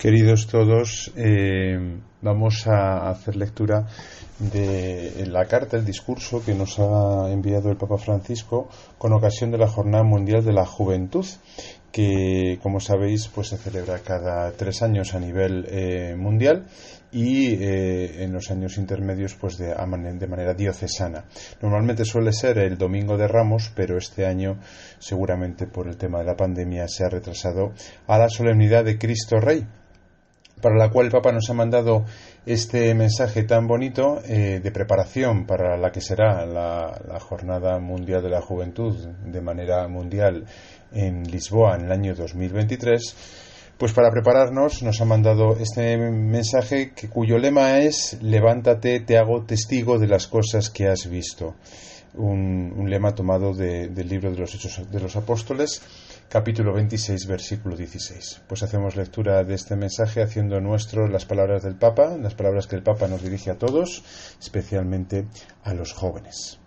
Queridos todos, eh, vamos a hacer lectura de la carta, el discurso que nos ha enviado el Papa Francisco con ocasión de la Jornada Mundial de la Juventud, que como sabéis pues se celebra cada tres años a nivel eh, mundial y eh, en los años intermedios pues de, de manera diocesana. Normalmente suele ser el domingo de Ramos, pero este año seguramente por el tema de la pandemia se ha retrasado a la solemnidad de Cristo Rey, para la cual el Papa nos ha mandado este mensaje tan bonito eh, de preparación para la que será la, Jornada Mundial de la Juventud de manera mundial en Lisboa en el año 2023. Pues para prepararnos nos ha mandado este mensaje que, cuyo lema es Levántate, te hago testigo de las cosas que has visto. Un, lema tomado del libro de los Hechos de los Apóstoles capítulo 26, versículo 16. Pues hacemos lectura de este mensaje haciendo nuestro las palabras del Papa, las palabras que el Papa nos dirige a todos, especialmente a los jóvenes.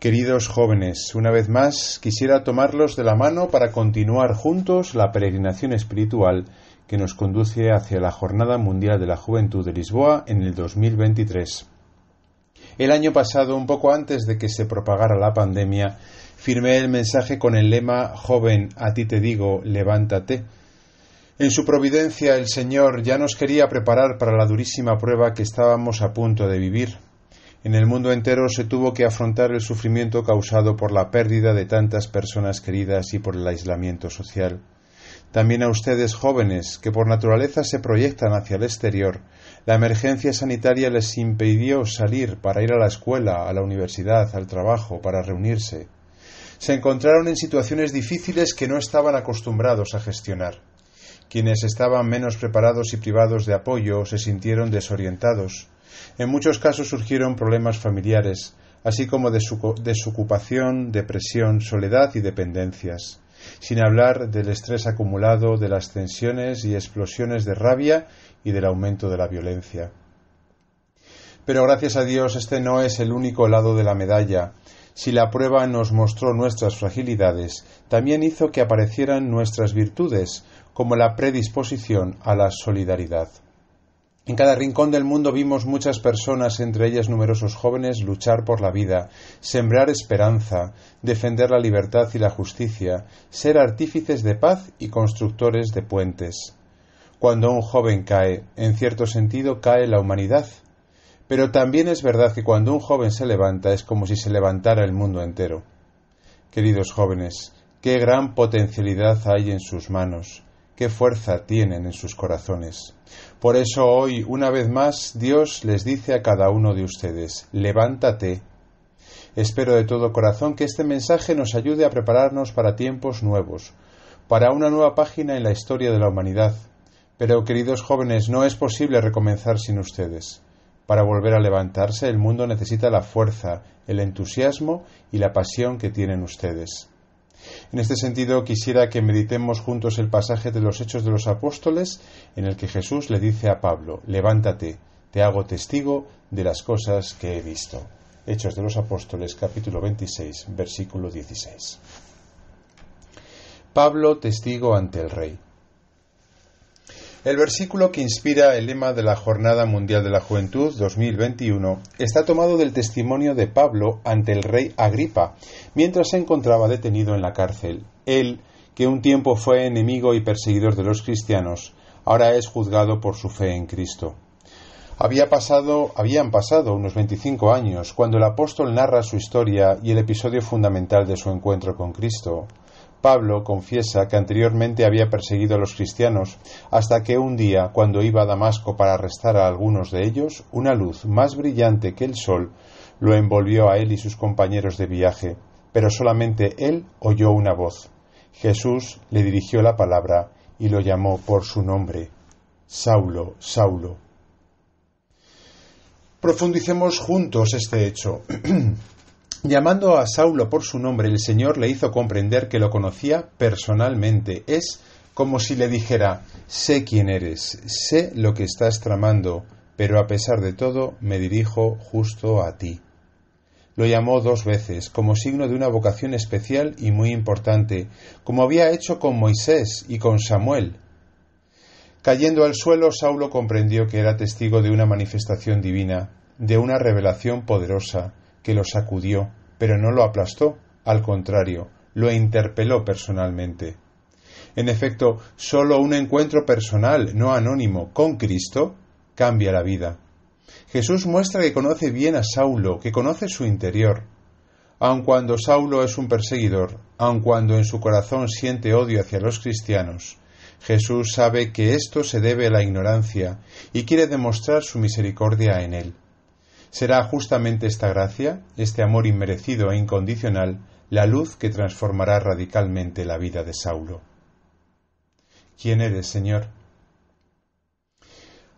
Queridos jóvenes, una vez más quisiera tomarlos de la mano para continuar juntos la peregrinación espiritual que nos conduce hacia la Jornada Mundial de la Juventud de Lisboa en el 2023. El año pasado, un poco antes de que se propagara la pandemia, firmé el mensaje con el lema Joven, a ti te digo, levántate. En su providencia el Señor ya nos quería preparar para la durísima prueba que estábamos a punto de vivir. En el mundo entero se tuvo que afrontar el sufrimiento causado por la pérdida de tantas personas queridas y por el aislamiento social. También a ustedes jóvenes, que por naturaleza se proyectan hacia el exterior, la emergencia sanitaria les impidió salir para ir a la escuela, a la universidad, al trabajo, para reunirse, se encontraron en situaciones difíciles que no estaban acostumbrados a gestionar. Quienes estaban menos preparados y privados de apoyo se sintieron desorientados. En muchos casos surgieron problemas familiares, así como desocupación, depresión, soledad y dependencias, sin hablar del estrés acumulado, de las tensiones y explosiones de rabia y del aumento de la violencia. Pero gracias a Dios este no es el único lado de la medalla. Si la prueba nos mostró nuestras fragilidades, también hizo que aparecieran nuestras virtudes, como la predisposición a la solidaridad. En cada rincón del mundo vimos muchas personas, entre ellas numerosos jóvenes, luchar por la vida, sembrar esperanza, defender la libertad y la justicia, ser artífices de paz y constructores de puentes. Cuando un joven cae, en cierto sentido cae la humanidad, pero también es verdad que cuando un joven se levanta es como si se levantara el mundo entero. Queridos jóvenes, qué gran potencialidad hay en sus manos, qué fuerza tienen en sus corazones. Por eso hoy, una vez más, Dios les dice a cada uno de ustedes, levántate. Espero de todo corazón que este mensaje nos ayude a prepararnos para tiempos nuevos, para una nueva página en la historia de la humanidad. Pero, queridos jóvenes, no es posible recomenzar sin ustedes. Para volver a levantarse, el mundo necesita la fuerza, el entusiasmo y la pasión que tienen ustedes. En este sentido, quisiera que meditemos juntos el pasaje de los Hechos de los Apóstoles en el que Jesús le dice a Pablo, levántate, te hago testigo de las cosas que he visto. Hechos de los Apóstoles capítulo 26, versículo 16. Pablo testigo ante el rey. El versículo que inspira el lema de la Jornada Mundial de la Juventud 2021 está tomado del testimonio de Pablo ante el rey Agripa, mientras se encontraba detenido en la cárcel. Él, que un tiempo fue enemigo y perseguidor de los cristianos, ahora es juzgado por su fe en Cristo. Había pasado, habían pasado unos 25 años cuando el apóstol narra su historia y el episodio fundamental de su encuentro con Cristo. Pablo confiesa que anteriormente había perseguido a los cristianos, hasta que un día, cuando iba a Damasco para arrestar a algunos de ellos, una luz más brillante que el sol lo envolvió a él y sus compañeros de viaje, pero solamente él oyó una voz. Jesús le dirigió la palabra y lo llamó por su nombre, Saulo, Saulo. Profundicemos juntos este hecho. Llamando a Saulo por su nombre, el Señor le hizo comprender que lo conocía personalmente. Es como si le dijera, sé quién eres, sé lo que estás tramando, pero a pesar de todo me dirijo justo a ti. Lo llamó dos veces, como signo de una vocación especial y muy importante, como había hecho con Moisés y con Samuel. Cayendo al suelo, Saulo comprendió que era testigo de una manifestación divina, de una revelación poderosa, que lo sacudió, pero no lo aplastó, al contrario, lo interpeló personalmente. En efecto, solo un encuentro personal, no anónimo, con Cristo cambia la vida. Jesús muestra que conoce bien a Saulo, que conoce su interior. Aun cuando Saulo es un perseguidor, aun cuando en su corazón siente odio hacia los cristianos, Jesús sabe que esto se debe a la ignorancia y quiere demostrar su misericordia en él. Será justamente esta gracia, este amor inmerecido e incondicional, la luz que transformará radicalmente la vida de Saulo. ¿Quién eres, Señor?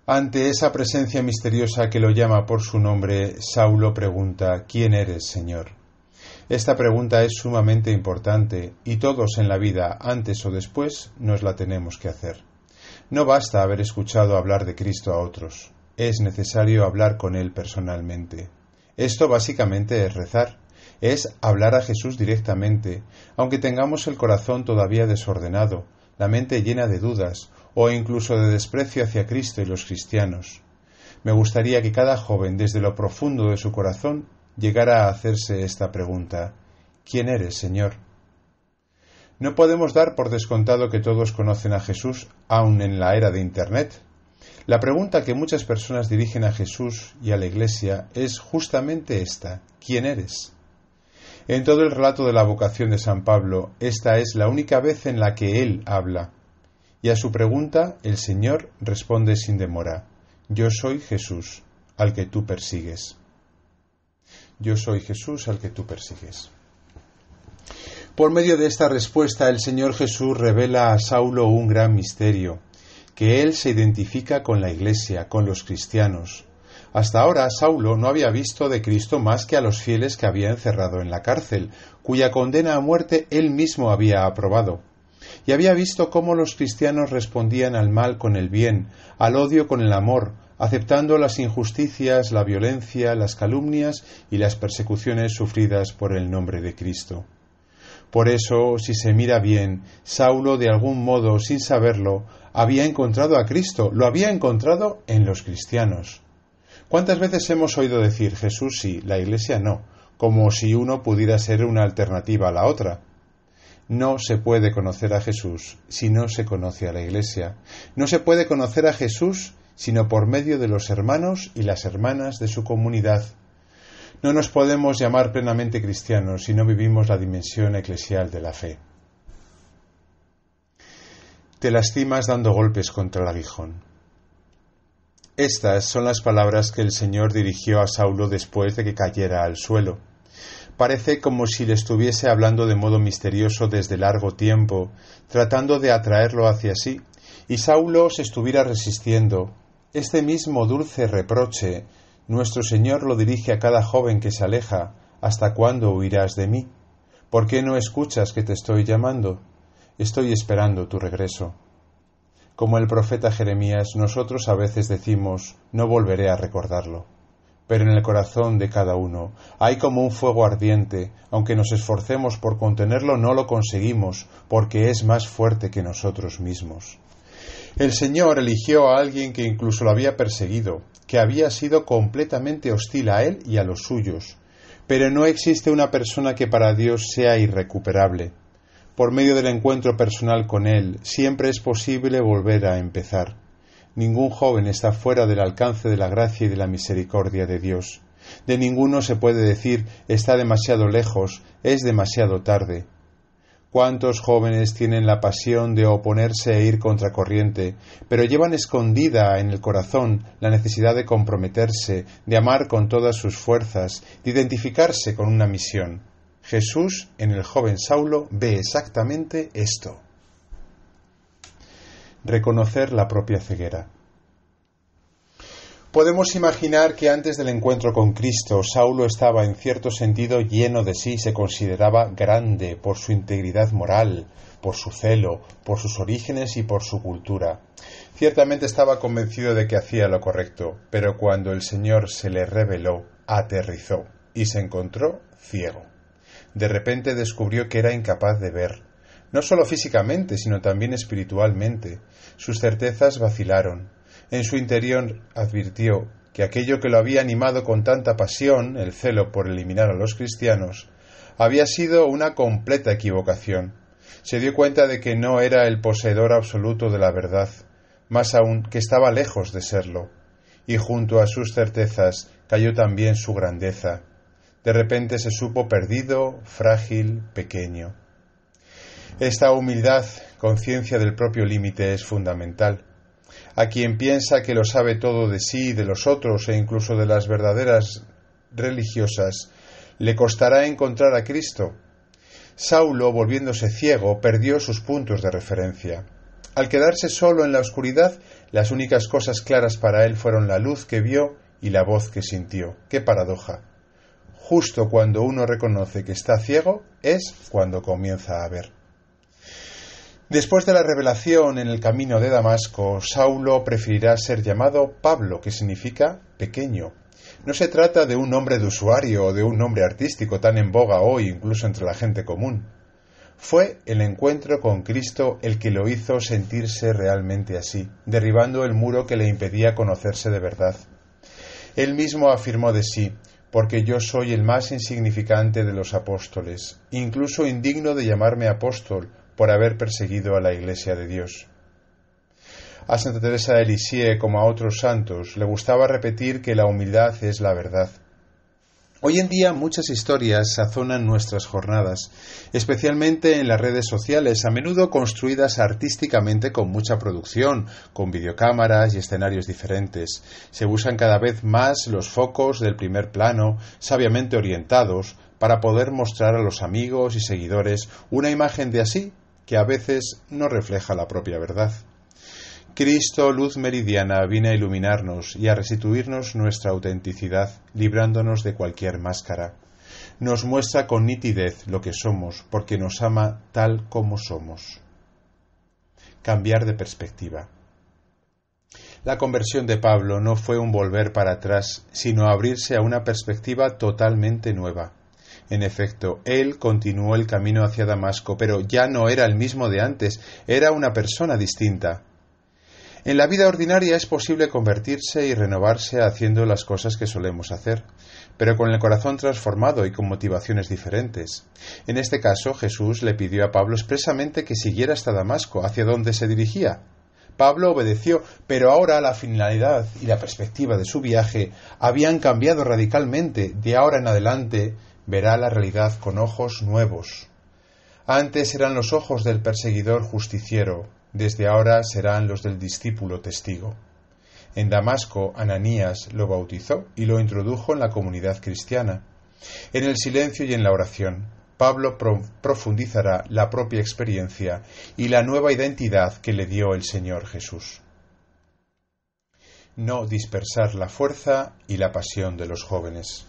Ante esa presencia misteriosa que lo llama por su nombre, Saulo pregunta ¿Quién eres, Señor? Esta pregunta es sumamente importante y todos en la vida, antes o después, nos la tenemos que hacer. No basta haber escuchado hablar de Cristo a otros es necesario hablar con Él personalmente. Esto básicamente es rezar, es hablar a Jesús directamente, aunque tengamos el corazón todavía desordenado, la mente llena de dudas o incluso de desprecio hacia Cristo y los cristianos. Me gustaría que cada joven desde lo profundo de su corazón llegara a hacerse esta pregunta ¿Quién eres, Señor? No podemos dar por descontado que todos conocen a Jesús, aun en la era de Internet, la pregunta que muchas personas dirigen a Jesús y a la Iglesia es justamente esta, ¿quién eres? En todo el relato de la vocación de San Pablo, esta es la única vez en la que él habla. Y a su pregunta el Señor responde sin demora, Yo soy Jesús, al que tú persigues. Yo soy Jesús, al que tú persigues. Por medio de esta respuesta el Señor Jesús revela a Saulo un gran misterio que él se identifica con la Iglesia, con los cristianos. Hasta ahora Saulo no había visto de Cristo más que a los fieles que había encerrado en la cárcel, cuya condena a muerte él mismo había aprobado. Y había visto cómo los cristianos respondían al mal con el bien, al odio con el amor, aceptando las injusticias, la violencia, las calumnias y las persecuciones sufridas por el nombre de Cristo. Por eso, si se mira bien, Saulo, de algún modo, sin saberlo, había encontrado a Cristo, lo había encontrado en los cristianos. ¿Cuántas veces hemos oído decir Jesús sí, la Iglesia no? como si uno pudiera ser una alternativa a la otra. No se puede conocer a Jesús si no se conoce a la Iglesia. No se puede conocer a Jesús sino por medio de los hermanos y las hermanas de su comunidad. No nos podemos llamar plenamente cristianos si no vivimos la dimensión eclesial de la fe. Te lastimas dando golpes contra el aguijón. Estas son las palabras que el Señor dirigió a Saulo después de que cayera al suelo. Parece como si le estuviese hablando de modo misterioso desde largo tiempo, tratando de atraerlo hacia sí, y Saulo se estuviera resistiendo. Este mismo dulce reproche nuestro Señor lo dirige a cada joven que se aleja, ¿hasta cuándo huirás de mí? ¿Por qué no escuchas que te estoy llamando? Estoy esperando tu regreso. Como el profeta Jeremías, nosotros a veces decimos, no volveré a recordarlo. Pero en el corazón de cada uno hay como un fuego ardiente, aunque nos esforcemos por contenerlo, no lo conseguimos, porque es más fuerte que nosotros mismos. El Señor eligió a alguien que incluso lo había perseguido, que había sido completamente hostil a él y a los suyos. Pero no existe una persona que para Dios sea irrecuperable. Por medio del encuentro personal con Él, siempre es posible volver a empezar. Ningún joven está fuera del alcance de la gracia y de la misericordia de Dios. De ninguno se puede decir está demasiado lejos, es demasiado tarde. ¿Cuántos jóvenes tienen la pasión de oponerse e ir contracorriente, pero llevan escondida en el corazón la necesidad de comprometerse, de amar con todas sus fuerzas, de identificarse con una misión? Jesús en el joven Saulo ve exactamente esto. Reconocer la propia ceguera. Podemos imaginar que antes del encuentro con Cristo, Saulo estaba en cierto sentido lleno de sí, se consideraba grande por su integridad moral, por su celo, por sus orígenes y por su cultura. Ciertamente estaba convencido de que hacía lo correcto, pero cuando el Señor se le reveló, aterrizó y se encontró ciego. De repente descubrió que era incapaz de ver, no solo físicamente, sino también espiritualmente. Sus certezas vacilaron, en su interior advirtió que aquello que lo había animado con tanta pasión, el celo por eliminar a los cristianos, había sido una completa equivocación. Se dio cuenta de que no era el poseedor absoluto de la verdad, más aún que estaba lejos de serlo, y junto a sus certezas cayó también su grandeza. De repente se supo perdido, frágil, pequeño. Esta humildad, conciencia del propio límite, es fundamental a quien piensa que lo sabe todo de sí, de los otros e incluso de las verdaderas religiosas, le costará encontrar a Cristo. Saulo, volviéndose ciego, perdió sus puntos de referencia. Al quedarse solo en la oscuridad, las únicas cosas claras para él fueron la luz que vio y la voz que sintió. ¡Qué paradoja! Justo cuando uno reconoce que está ciego es cuando comienza a ver. Después de la revelación en el camino de Damasco, Saulo preferirá ser llamado Pablo, que significa pequeño. No se trata de un nombre de usuario o de un nombre artístico tan en boga hoy incluso entre la gente común. Fue el encuentro con Cristo el que lo hizo sentirse realmente así, derribando el muro que le impedía conocerse de verdad. Él mismo afirmó de sí, porque yo soy el más insignificante de los apóstoles, incluso indigno de llamarme apóstol, por haber perseguido a la Iglesia de Dios. A Santa Teresa de Lisieux, como a otros santos, le gustaba repetir que la humildad es la verdad. Hoy en día muchas historias sazonan nuestras jornadas, especialmente en las redes sociales, a menudo construidas artísticamente con mucha producción, con videocámaras y escenarios diferentes. Se usan cada vez más los focos del primer plano, sabiamente orientados, para poder mostrar a los amigos y seguidores una imagen de así que a veces no refleja la propia verdad. Cristo, luz meridiana, viene a iluminarnos y a restituirnos nuestra autenticidad, librándonos de cualquier máscara. Nos muestra con nitidez lo que somos, porque nos ama tal como somos. Cambiar de perspectiva. La conversión de Pablo no fue un volver para atrás, sino abrirse a una perspectiva totalmente nueva. En efecto, él continuó el camino hacia Damasco, pero ya no era el mismo de antes, era una persona distinta. En la vida ordinaria es posible convertirse y renovarse haciendo las cosas que solemos hacer, pero con el corazón transformado y con motivaciones diferentes. En este caso, Jesús le pidió a Pablo expresamente que siguiera hasta Damasco, hacia donde se dirigía. Pablo obedeció, pero ahora la finalidad y la perspectiva de su viaje habían cambiado radicalmente. De ahora en adelante, verá la realidad con ojos nuevos. Antes eran los ojos del perseguidor justiciero, desde ahora serán los del discípulo testigo. En Damasco, Ananías lo bautizó y lo introdujo en la comunidad cristiana. En el silencio y en la oración, Pablo profundizará la propia experiencia y la nueva identidad que le dio el Señor Jesús. No dispersar la fuerza y la pasión de los jóvenes.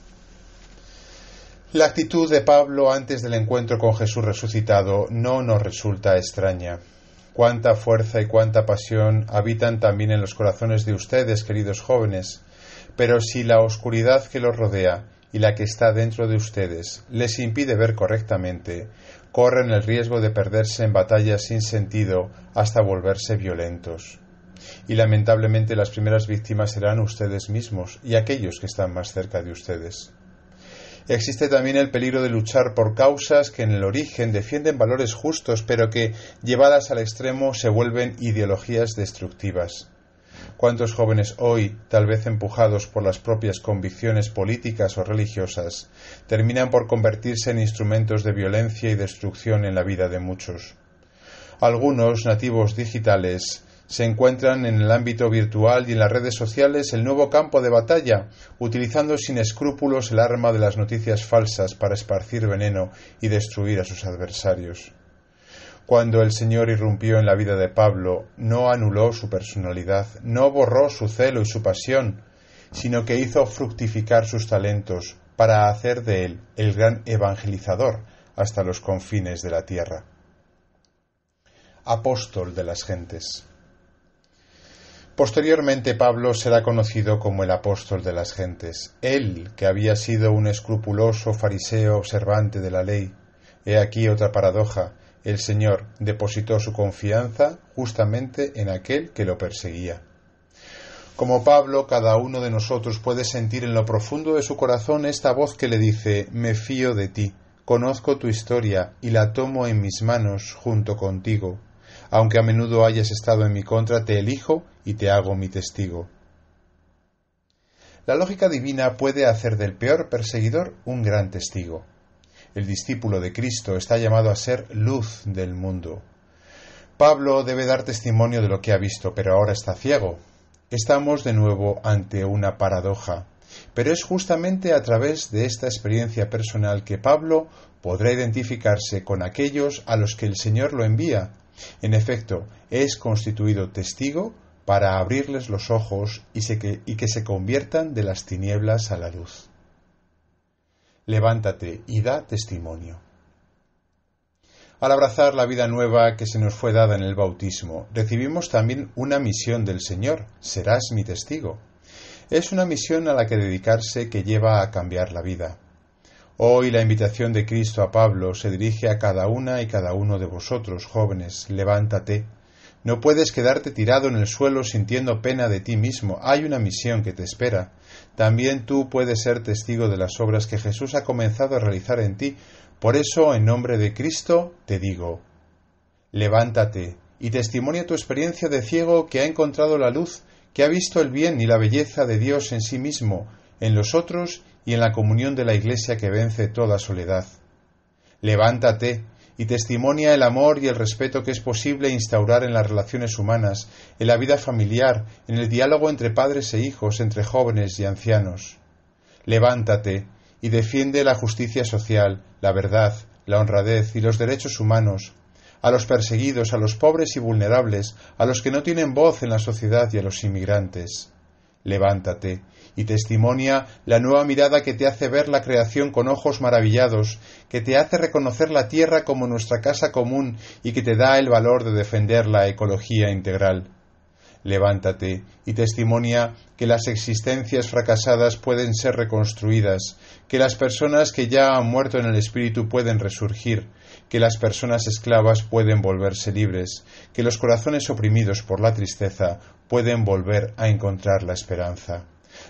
La actitud de Pablo antes del encuentro con Jesús resucitado no nos resulta extraña. Cuánta fuerza y cuánta pasión habitan también en los corazones de ustedes, queridos jóvenes. Pero si la oscuridad que los rodea y la que está dentro de ustedes les impide ver correctamente, corren el riesgo de perderse en batallas sin sentido hasta volverse violentos. Y lamentablemente las primeras víctimas serán ustedes mismos y aquellos que están más cerca de ustedes. Existe también el peligro de luchar por causas que en el origen defienden valores justos, pero que, llevadas al extremo, se vuelven ideologías destructivas. ¿Cuántos jóvenes hoy, tal vez empujados por las propias convicciones políticas o religiosas, terminan por convertirse en instrumentos de violencia y destrucción en la vida de muchos? Algunos nativos digitales se encuentran en el ámbito virtual y en las redes sociales el nuevo campo de batalla, utilizando sin escrúpulos el arma de las noticias falsas para esparcir veneno y destruir a sus adversarios. Cuando el Señor irrumpió en la vida de Pablo, no anuló su personalidad, no borró su celo y su pasión, sino que hizo fructificar sus talentos para hacer de él el gran evangelizador hasta los confines de la tierra. Apóstol de las gentes. Posteriormente Pablo será conocido como el apóstol de las gentes, él que había sido un escrupuloso fariseo observante de la ley. He aquí otra paradoja, el Señor depositó su confianza justamente en aquel que lo perseguía. Como Pablo, cada uno de nosotros puede sentir en lo profundo de su corazón esta voz que le dice Me fío de ti, conozco tu historia y la tomo en mis manos junto contigo. Aunque a menudo hayas estado en mi contra, te elijo y te hago mi testigo. La lógica divina puede hacer del peor perseguidor un gran testigo. El discípulo de Cristo está llamado a ser luz del mundo. Pablo debe dar testimonio de lo que ha visto, pero ahora está ciego. Estamos de nuevo ante una paradoja, pero es justamente a través de esta experiencia personal que Pablo podrá identificarse con aquellos a los que el Señor lo envía. En efecto, es constituido testigo para abrirles los ojos y, que, que se conviertan de las tinieblas a la luz. Levántate y da testimonio. Al abrazar la vida nueva que se nos fue dada en el bautismo, recibimos también una misión del Señor, serás mi testigo. Es una misión a la que dedicarse que lleva a cambiar la vida. Hoy la invitación de Cristo a Pablo se dirige a cada una y cada uno de vosotros, jóvenes, levántate, no puedes quedarte tirado en el suelo sintiendo pena de ti mismo. Hay una misión que te espera. También tú puedes ser testigo de las obras que Jesús ha comenzado a realizar en ti. Por eso, en nombre de Cristo, te digo, levántate y testimonia tu experiencia de ciego que ha encontrado la luz, que ha visto el bien y la belleza de Dios en sí mismo, en los otros y en la comunión de la Iglesia que vence toda soledad. Levántate y testimonia el amor y el respeto que es posible instaurar en las relaciones humanas, en la vida familiar, en el diálogo entre padres e hijos, entre jóvenes y ancianos. Levántate y defiende la justicia social, la verdad, la honradez y los derechos humanos, a los perseguidos, a los pobres y vulnerables, a los que no tienen voz en la sociedad y a los inmigrantes. Levántate y testimonia la nueva mirada que te hace ver la creación con ojos maravillados, que te hace reconocer la tierra como nuestra casa común y que te da el valor de defender la ecología integral. Levántate y testimonia que las existencias fracasadas pueden ser reconstruidas, que las personas que ya han muerto en el espíritu pueden resurgir, que las personas esclavas pueden volverse libres, que los corazones oprimidos por la tristeza pueden volver a encontrar la esperanza.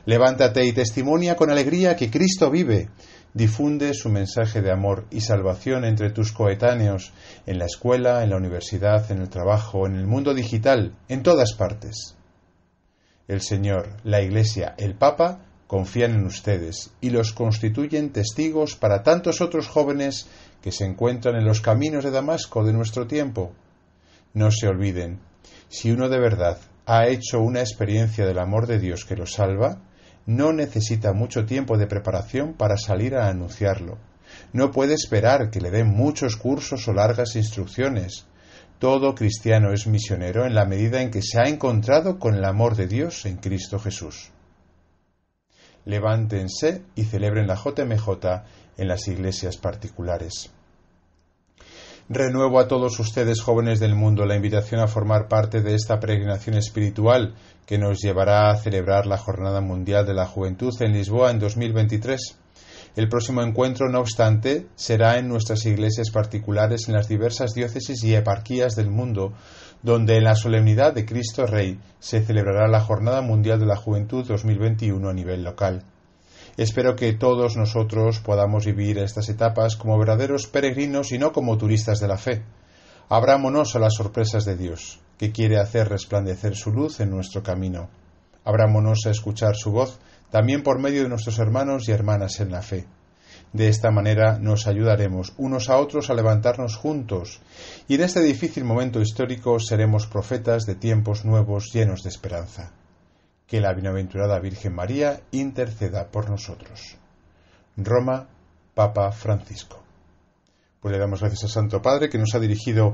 Levántate y testimonia con alegría que Cristo vive. Difunde su mensaje de amor y salvación entre tus coetáneos, en la escuela, en la universidad, en el trabajo, en el mundo digital, en todas partes. El Señor, la Iglesia, el Papa confían en ustedes y los constituyen testigos para tantos otros jóvenes que se encuentran en los caminos de Damasco de nuestro tiempo. No se olviden, si uno de verdad ha hecho una experiencia del amor de Dios que lo salva, no necesita mucho tiempo de preparación para salir a anunciarlo. No puede esperar que le den muchos cursos o largas instrucciones. Todo cristiano es misionero en la medida en que se ha encontrado con el amor de Dios en Cristo Jesús. Levántense y celebren la JMJ en las iglesias particulares. Renuevo a todos ustedes jóvenes del mundo la invitación a formar parte de esta peregrinación espiritual que nos llevará a celebrar la Jornada Mundial de la Juventud en Lisboa en 2023. El próximo encuentro, no obstante, será en nuestras iglesias particulares en las diversas diócesis y eparquías del mundo, donde en la solemnidad de Cristo Rey se celebrará la Jornada Mundial de la Juventud 2021 a nivel local. Espero que todos nosotros podamos vivir estas etapas como verdaderos peregrinos y no como turistas de la fe. Abrámonos a las sorpresas de Dios, que quiere hacer resplandecer su luz en nuestro camino. Abrámonos a escuchar su voz también por medio de nuestros hermanos y hermanas en la fe. De esta manera nos ayudaremos unos a otros a levantarnos juntos, y en este difícil momento histórico seremos profetas de tiempos nuevos llenos de esperanza que la bienaventurada Virgen María interceda por nosotros. Roma, Papa Francisco. Pues le damos gracias al Santo Padre que nos ha dirigido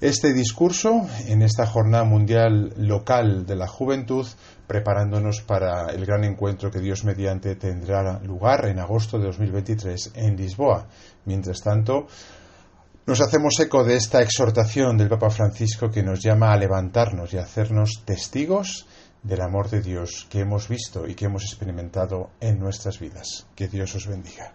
este discurso en esta jornada mundial local de la juventud, preparándonos para el gran encuentro que Dios mediante tendrá lugar en agosto de 2023 en Lisboa. Mientras tanto, nos hacemos eco de esta exhortación del Papa Francisco que nos llama a levantarnos y hacernos testigos del amor de Dios que hemos visto y que hemos experimentado en nuestras vidas. Que Dios os bendiga.